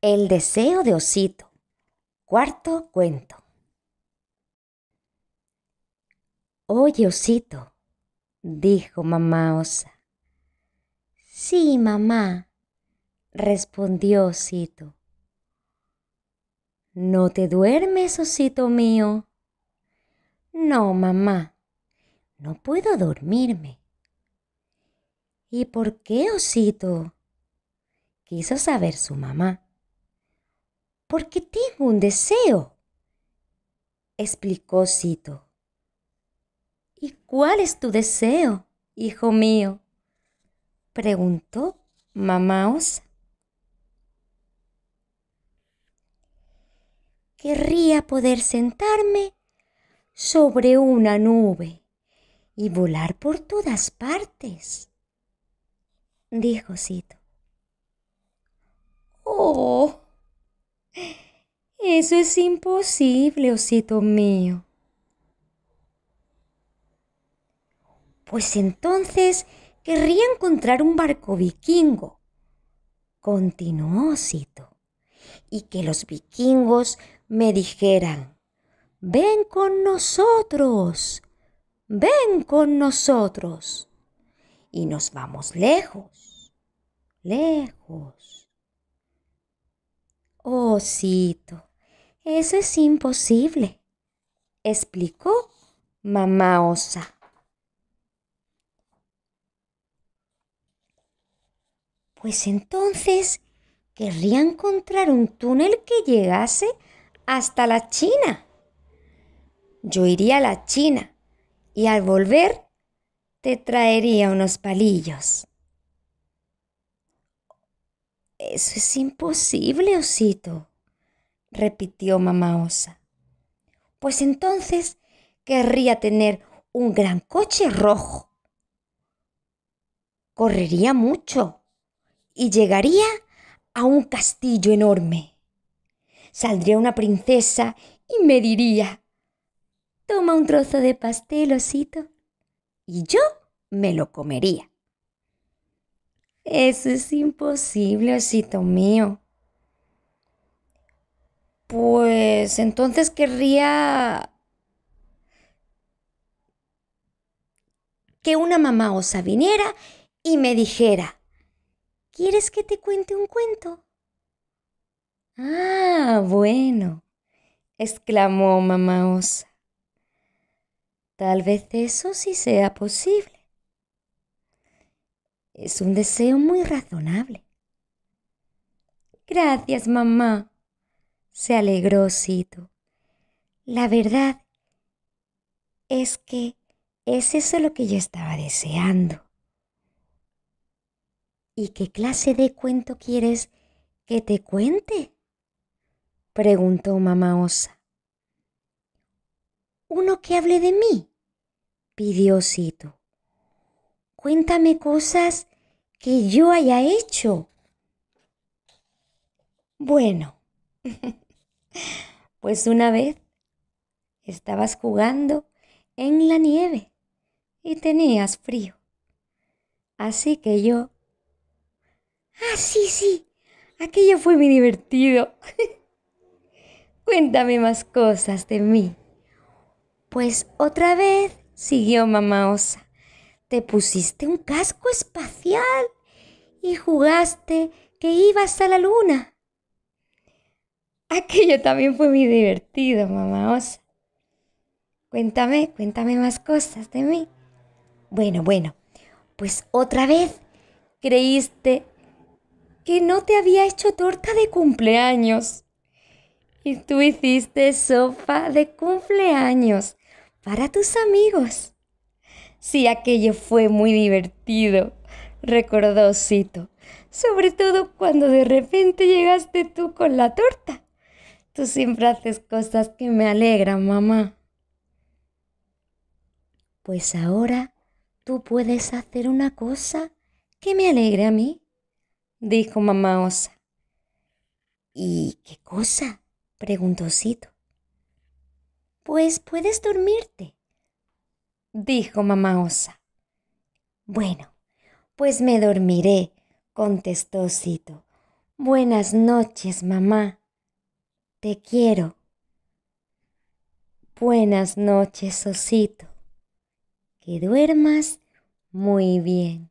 El deseo de Osito. Cuarto cuento. Oye, Osito, dijo mamá Osa. Sí, mamá, respondió Osito. ¿No te duermes, Osito mío? No, mamá, no puedo dormirme. ¿Y por qué, Osito? quiso saber su mamá porque tengo un deseo, explicó Cito. ¿Y cuál es tu deseo, hijo mío? preguntó mamá Querría poder sentarme sobre una nube y volar por todas partes, dijo Cito. ¡Oh! Eso es imposible, osito mío. Pues entonces querría encontrar un barco vikingo, continuó Osito, y que los vikingos me dijeran, ven con nosotros, ven con nosotros, y nos vamos lejos, lejos. Osito, eso es imposible, explicó mamá osa. Pues entonces querría encontrar un túnel que llegase hasta la China. Yo iría a la China y al volver te traería unos palillos. Eso es imposible, osito repitió mamá Osa. Pues entonces querría tener un gran coche rojo. Correría mucho y llegaría a un castillo enorme. Saldría una princesa y me diría, toma un trozo de pastel, osito, y yo me lo comería. Eso es imposible, osito mío, pues entonces querría que una mamá osa viniera y me dijera, ¿quieres que te cuente un cuento? Ah, bueno, exclamó mamá osa. Tal vez eso sí sea posible. Es un deseo muy razonable. Gracias, mamá, se alegró Cito. La verdad es que es eso lo que yo estaba deseando. ¿Y qué clase de cuento quieres que te cuente? preguntó mamá Osa. Uno que hable de mí, pidió Cito. Cuéntame cosas que yo haya hecho. Bueno, pues una vez estabas jugando en la nieve y tenías frío. Así que yo... Ah, sí, sí, aquello fue muy divertido. Cuéntame más cosas de mí. Pues otra vez, siguió mamá Osa, te pusiste un casco espacial y jugaste que ibas a la luna. Aquello ah, también fue muy divertido, mamá osa. Cuéntame, cuéntame más cosas de mí. Bueno, bueno, pues otra vez creíste que no te había hecho torta de cumpleaños. Y tú hiciste sopa de cumpleaños para tus amigos. Sí, aquello fue muy divertido, recordó Osito, sobre todo cuando de repente llegaste tú con la torta. Tú siempre haces cosas que me alegran, mamá. Pues ahora tú puedes hacer una cosa que me alegre a mí, dijo mamá Osa. ¿Y qué cosa? preguntó Osito. Pues puedes dormirte, dijo mamá Osa. Bueno, pues me dormiré, contestó Osito. Buenas noches, mamá. Te quiero. Buenas noches, osito. Que duermas muy bien.